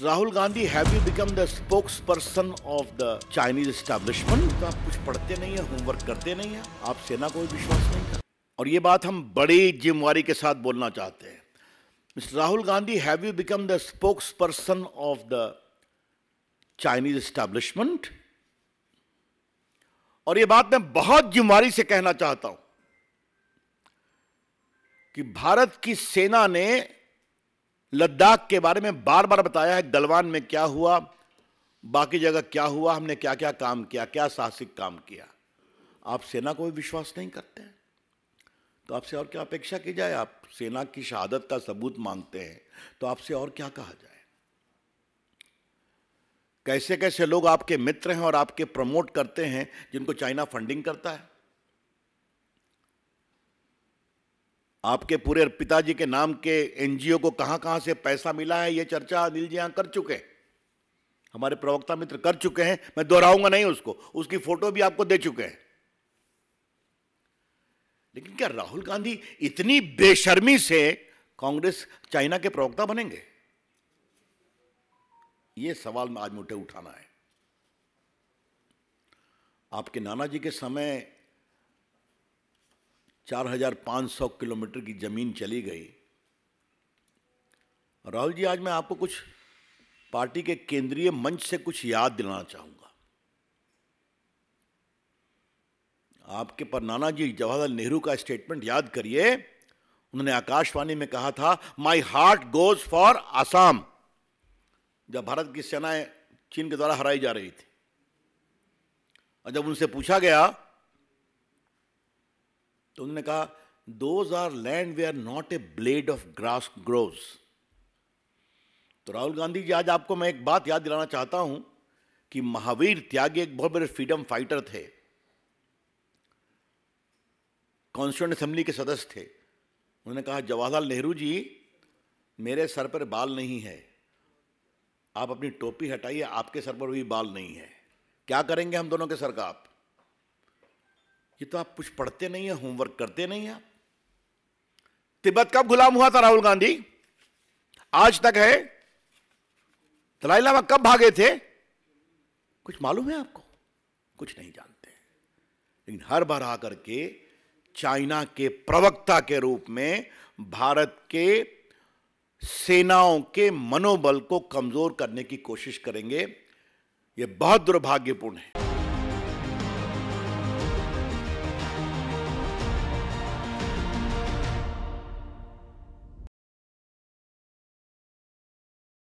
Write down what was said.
Rahul Gandhi have you become the spokesperson of the Chinese establishment तो आप कुछ पढ़ते नहीं है होमवर्क करते नहीं है आप सेना को भी विश्वास नहीं कर और ये बात हम बड़ी जिम्मेवारी के साथ बोलना चाहते हैं mister Rahul Gandhi have you become the spokesperson of the Chinese establishment और ये बात मैं बहुत जिम्मेवारी से कहना चाहता हूं कि भारत की सेना ने लद्दाख के बारे में बार बार बताया है गलवान में क्या हुआ बाकी जगह क्या हुआ हमने क्या क्या काम किया क्या साहसिक काम किया आप सेना को भी विश्वास नहीं करते हैं तो आपसे और क्या अपेक्षा की जाए आप सेना की शहादत का सबूत मांगते हैं तो आपसे और क्या कहा जाए कैसे कैसे लोग आपके मित्र हैं और आपके प्रमोट करते हैं जिनको चाइना फंडिंग करता है आपके पूरे पिताजी के नाम के एनजीओ को कहां कहां से पैसा मिला है यह चर्चा अनिल जी यहां कर चुके हैं हमारे प्रवक्ता मित्र कर चुके हैं मैं दोहराऊंगा नहीं उसको उसकी फोटो भी आपको दे चुके हैं लेकिन क्या राहुल गांधी इतनी बेशर्मी से कांग्रेस चाइना के प्रवक्ता बनेंगे ये सवाल मैं आज मुठे उठाना है आपके नाना जी के समय 4,500 किलोमीटर की ज़मीन चली गई राहुल जी आज मैं आपको कुछ पार्टी के केंद्रीय मंच से कुछ याद दिलाना चाहूंगा आपके पर नाना जी जवाहरलाल नेहरू का स्टेटमेंट याद करिए उन्होंने आकाशवाणी में कहा था my heart goes for Assam जब भारत की सेनाएं चीन के द्वारा हराई जा रही थी और जब उनसे पूछा गया तो उन्होंने कहा those are land where are not a blade of grass grows तो राहुल गांधी जी आज आपको मैं एक बात याद दिलाना चाहता हूं कि महावीर त्यागी एक बहुत बड़े फ्रीडम फाइटर थे कॉन्स्टिट्यूंट असेंबली के सदस्य थे उन्होंने कहा जवाहरलाल नेहरू जी मेरे सर पर बाल नहीं है आप अपनी टोपी हटाइए आपके सर पर भी बाल नहीं है क्या करेंगे हम दोनों के सर का आप कि तो आप कुछ पढ़ते नहीं है होमवर्क करते नहीं है तिब्बत कब गुलाम हुआ था राहुल गांधी आज तक है दलाई लामा कब भागे थे कुछ मालूम है आपको कुछ नहीं जानते लेकिन हर बार आकर के चाइना के प्रवक्ता के रूप में भारत के सेनाओं के मनोबल को कमजोर करने की कोशिश करेंगे यह बहुत दुर्भाग्यपूर्ण है